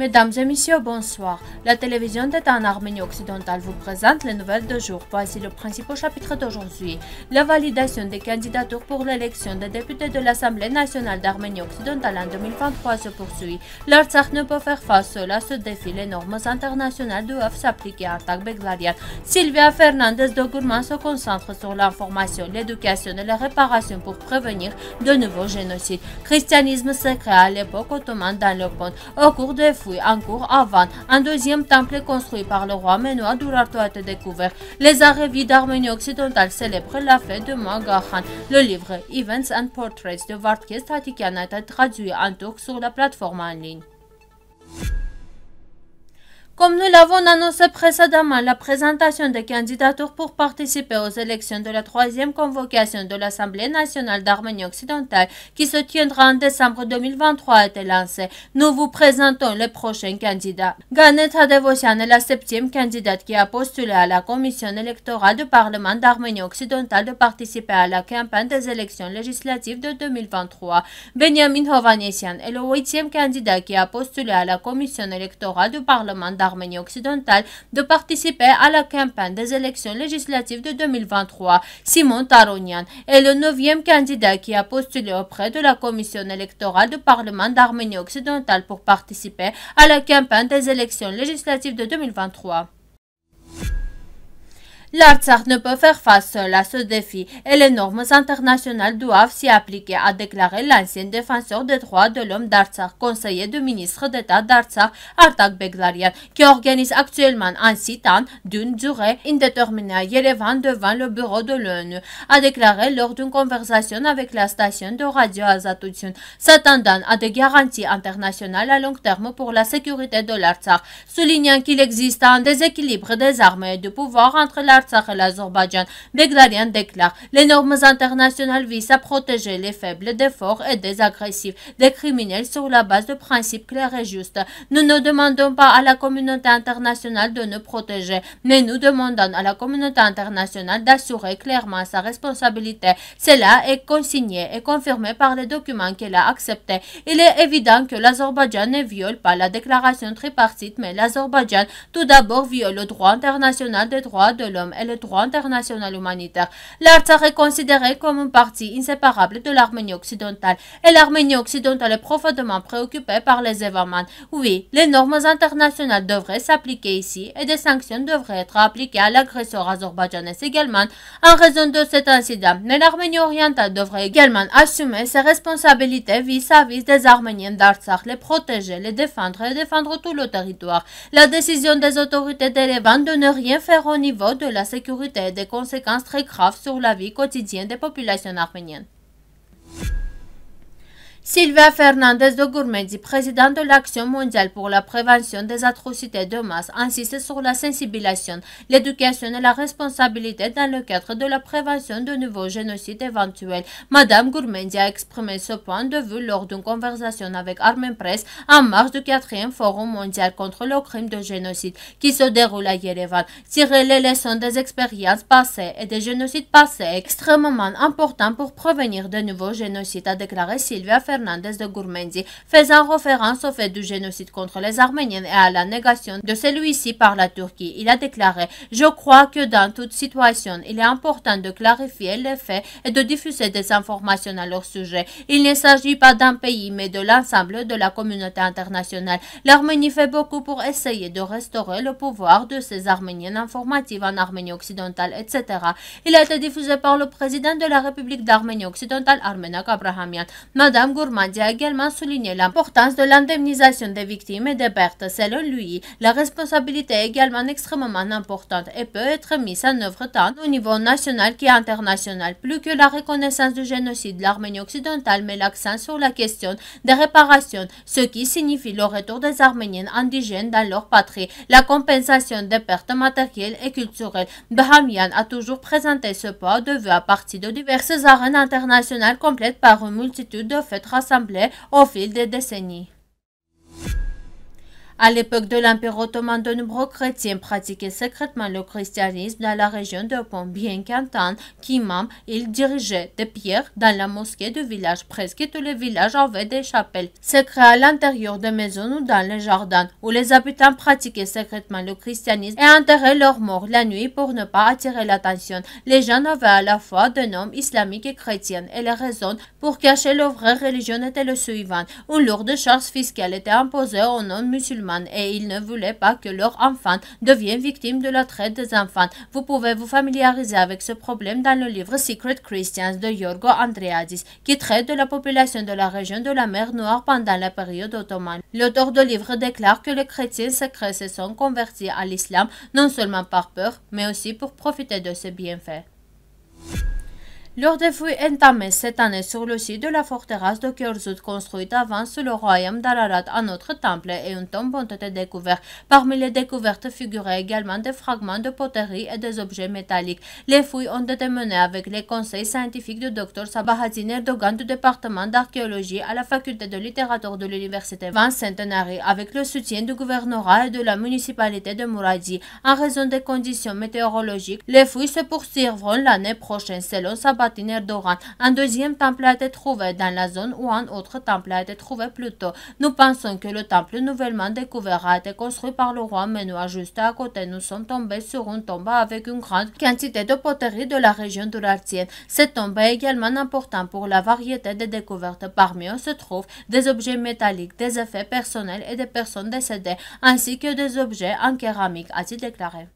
Mesdames et messieurs, bonsoir. La télévision d'État en Arménie occidentale vous présente les nouvelles de jour. Voici le principal chapitre d'aujourd'hui. La validation des candidatures pour l'élection des députés de l'Assemblée nationale d'Arménie occidentale en 2023 se poursuit. L'Artsakh ne peut faire face seul à ce défi. Les normes internationales doivent s'appliquer à Beglarian. Sylvia Fernandez de Gourmand se concentre sur l'information, l'éducation et la réparation pour prévenir de nouveaux génocides. Christianisme sacré à l'époque ottomane dans le monde. Au cours des fous, en cours avant un deuxième temple construit par le roi Menoa Durarto a été découvert. Les arrivées d'Arménie occidentale célèbrent la fête de Magahan. Le livre Events and Portraits de Vartkest Tatikian a été traduit en turc sur la plateforme en ligne. Comme nous l'avons annoncé précédemment, la présentation des candidatures pour participer aux élections de la troisième convocation de l'Assemblée nationale d'Arménie occidentale qui se tiendra en décembre 2023 a été lancée. Nous vous présentons les prochains candidats. Ganet Hadevosian est la septième candidate qui a postulé à la commission électorale du Parlement d'Arménie occidentale de participer à la campagne des élections législatives de 2023. Benjamin Hovanesian est le huitième candidat qui a postulé à la commission électorale du Parlement d'Arménie Arménie occidentale de participer à la campagne des élections législatives de 2023. Simon Taronian est le neuvième candidat qui a postulé auprès de la commission électorale du Parlement d'Arménie occidentale pour participer à la campagne des élections législatives de 2023. L'Artsakh ne peut faire face seul à ce défi et les normes internationales doivent s'y appliquer, a déclaré l'ancien défenseur des droits de l'homme d'Artsakh, conseiller du ministre d'État d'Artsakh, Artak Beglarian, qui organise actuellement un sit-in d'une durée indéterminée à Yerevan devant le bureau de l'ONU, a déclaré lors d'une conversation avec la station de radio Azatutun. s'attendant à des garanties internationales à long terme pour la sécurité de l'Artsakh, soulignant qu'il existe un déséquilibre des armées et du pouvoir entre l'Artsakh l'Azerbaïdjan. déclare Les normes internationales visent à protéger les faibles des forts et des agressifs, des criminels sur la base de principes clairs et justes. Nous ne demandons pas à la communauté internationale de nous protéger, mais nous demandons à la communauté internationale d'assurer clairement sa responsabilité. Cela est consigné et confirmé par les documents qu'elle a acceptés. Il est évident que l'Azerbaïdjan ne viole pas la déclaration tripartite, mais l'Azerbaïdjan tout d'abord viole le droit international des droits de l'homme et le droit international humanitaire, l'Artsakh est considéré comme une partie inséparable de l'Arménie occidentale et l'Arménie occidentale est profondément préoccupée par les événements. Oui, les normes internationales devraient s'appliquer ici et des sanctions devraient être appliquées à l'agresseur azerbaïdjanais également en raison de cet incident, mais l'Arménie orientale devrait également assumer ses responsabilités vis-à-vis des Arméniens d'Artsakh, les protéger, les défendre et défendre tout le territoire. La décision des autorités d'Erevan de ne rien faire au niveau de la la sécurité a des conséquences très graves sur la vie quotidienne des populations arméniennes. Sylvia Fernandez de Gourmendi, présidente de l'Action mondiale pour la prévention des atrocités de masse, insiste sur la sensibilisation, l'éducation et la responsabilité dans le cadre de la prévention de nouveaux génocides éventuels. Madame Gourmendi a exprimé ce point de vue lors d'une conversation avec Armen Press en marge du 4 Forum mondial contre le crime de génocide qui se déroule à Yerevan. Tirer les leçons des expériences passées et des génocides passés est extrêmement important pour prévenir de nouveaux génocides, a déclaré Sylvia Fernandez de Gourmendi, faisant référence au fait du génocide contre les Arméniens et à la négation de celui-ci par la Turquie. Il a déclaré « Je crois que dans toute situation, il est important de clarifier les faits et de diffuser des informations à leur sujet. Il ne s'agit pas d'un pays, mais de l'ensemble de la communauté internationale. L'Arménie fait beaucoup pour essayer de restaurer le pouvoir de ces Arméniens informatives en Arménie occidentale, etc. Il a été diffusé par le président de la République d'Arménie occidentale, Armenak Abrahamian. Madame Gourmandi a également souligné l'importance de l'indemnisation des victimes et des pertes. Selon lui, la responsabilité est également extrêmement importante et peut être mise en œuvre tant au niveau national qu'international. Plus que la reconnaissance du génocide, l'Arménie occidentale met l'accent sur la question des réparations, ce qui signifie le retour des Arméniennes indigènes dans leur patrie, la compensation des pertes matérielles et culturelles. Bahamian a toujours présenté ce point de vue à partir de diverses arènes internationales complètes par une multitude de fêtes rassemblés au fil des décennies. À l'époque de l'Empire ottoman, de nombreux chrétiens pratiquaient secrètement le christianisme dans la région de Pont, bien qu'en qu'imam, Ils dirigeait des pierres dans la mosquée du village. Presque tous les villages avaient des chapelles secrètes à l'intérieur des maisons ou dans les jardins, où les habitants pratiquaient secrètement le christianisme et enterraient leurs morts la nuit pour ne pas attirer l'attention. Les gens avaient à la fois des noms islamiques et chrétiens, et les raisons pour cacher leur vraie religion étaient les suivantes. Une lourde charge fiscale était imposée aux non musulmans et ils ne voulaient pas que leurs enfants deviennent victimes de la traite des enfants. Vous pouvez vous familiariser avec ce problème dans le livre Secret Christians de Yorgo Andreadis, qui traite de la population de la région de la mer Noire pendant la période ottomane. L'auteur du livre déclare que les chrétiens secrets se sont convertis à l'islam non seulement par peur, mais aussi pour profiter de ses bienfaits. Lors des fouilles entamées cette année sur le site de la forteresse de Kyorzut construite avant sous le royaume d'Ararat, un autre temple et une tombe ont été découverts. Parmi les découvertes figuraient également des fragments de poterie et des objets métalliques. Les fouilles ont été menées avec les conseils scientifiques du docteur Sabahadine Erdogan du département d'archéologie à la faculté de littérature de l'université Vincentenary avec le soutien du gouvernorat et de la municipalité de Muradi. En raison des conditions météorologiques, les fouilles se poursuivront l'année prochaine selon Sabah un deuxième temple a été trouvé dans la zone où un autre temple a été trouvé plus tôt. Nous pensons que le temple nouvellement découvert a été construit par le roi à juste à côté. Nous sommes tombés sur une tombe avec une grande quantité de poteries de la région l'Artienne. Cette tombe est également importante pour la variété des découvertes. Parmi eux se trouvent des objets métalliques, des effets personnels et des personnes décédées, ainsi que des objets en céramique, a-t-il déclaré.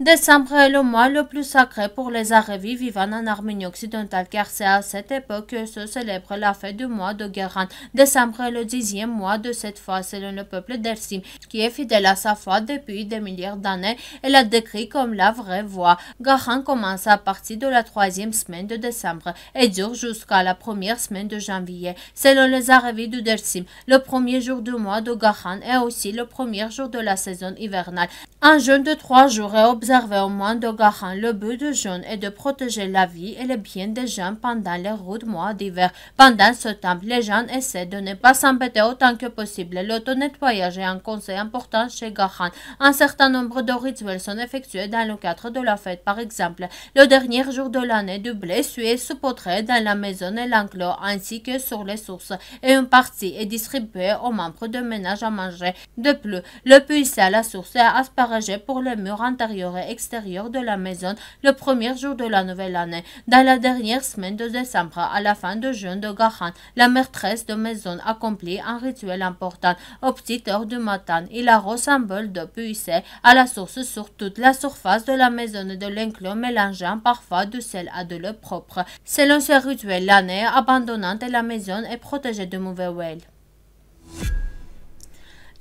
Décembre est le mois le plus sacré pour les Arévis vivant en Arménie occidentale car c'est à cette époque que se célèbre la fête du mois de Guérin. Décembre est le dixième mois de cette fois selon le peuple d'Ersim qui est fidèle à sa foi depuis des milliards d'années et la décrit comme la vraie voie. Guérin commence à partir de la troisième semaine de décembre et dure jusqu'à la première semaine de janvier. Selon les Arévis du Dersim, le premier jour du mois de Guérin est aussi le premier jour de la saison hivernale. Un jeûne de trois jours est observés au de garant, le but du jeûne est de protéger la vie et les biens des gens pendant les routes mois d'hiver. Pendant ce temps, les gens essaient de ne pas s'embêter autant que possible. L'auto-nettoyage est un conseil important chez Gahan. Un certain nombre de rituels sont effectués dans le cadre de la fête. Par exemple, le dernier jour de l'année, du blé sué se potrait dans la maison et l'enclos, ainsi que sur les sources, et une partie est distribuée aux membres de ménage à manger. De plus, le puits à la source est asparagé pour les murs antérieurs extérieur de la maison le premier jour de la nouvelle année. Dans la dernière semaine de décembre, à la fin de jeûne de Gahan, la maîtresse de maison accomplit un rituel important. Aux petit heures du matin, il arrose un de puissée à la source sur toute la surface de la maison de l'enclos, mélangeant parfois du sel à de l'eau propre. Selon ce rituel, l'année abandonnante et la maison est protégée de mauvais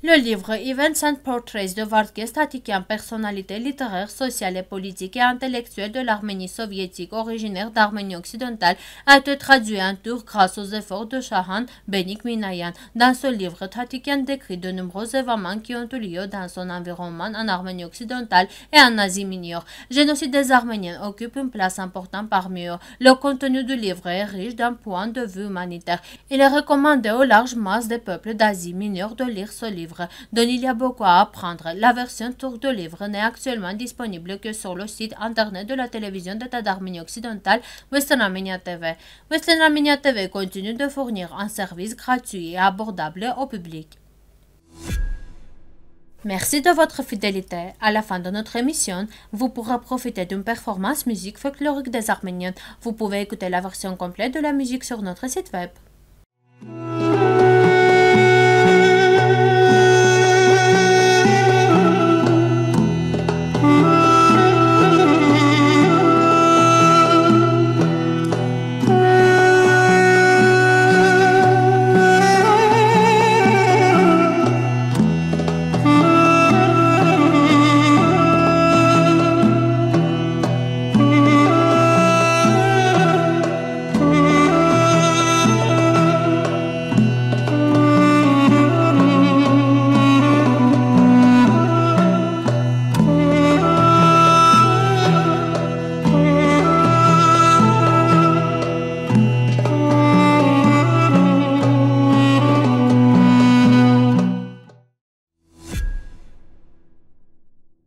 le livre « Events and Portraits » de Vardges Tatikian, personnalité littéraire, sociale et politique et intellectuelle de l'Arménie soviétique originaire d'Arménie occidentale, a été traduit en tour grâce aux efforts de Shahan Benik Minayan. Dans ce livre, Tatikian décrit de nombreux événements qui ont eu lieu dans son environnement en Arménie occidentale et en Asie mineure. Génocide des Arméniens occupe une place importante parmi eux. Le contenu du livre est riche d'un point de vue humanitaire. Il est recommandé aux larges masses des peuples d'Asie mineure de lire ce livre. Donc il y a beaucoup à apprendre. La version tour de livre n'est actuellement disponible que sur le site internet de la télévision d'État d'Arménie occidentale, Western Armenia TV. Western Armenia TV continue de fournir un service gratuit et abordable au public. Merci de votre fidélité. À la fin de notre émission, vous pourrez profiter d'une performance musique folklorique des Arméniens. Vous pouvez écouter la version complète de la musique sur notre site web.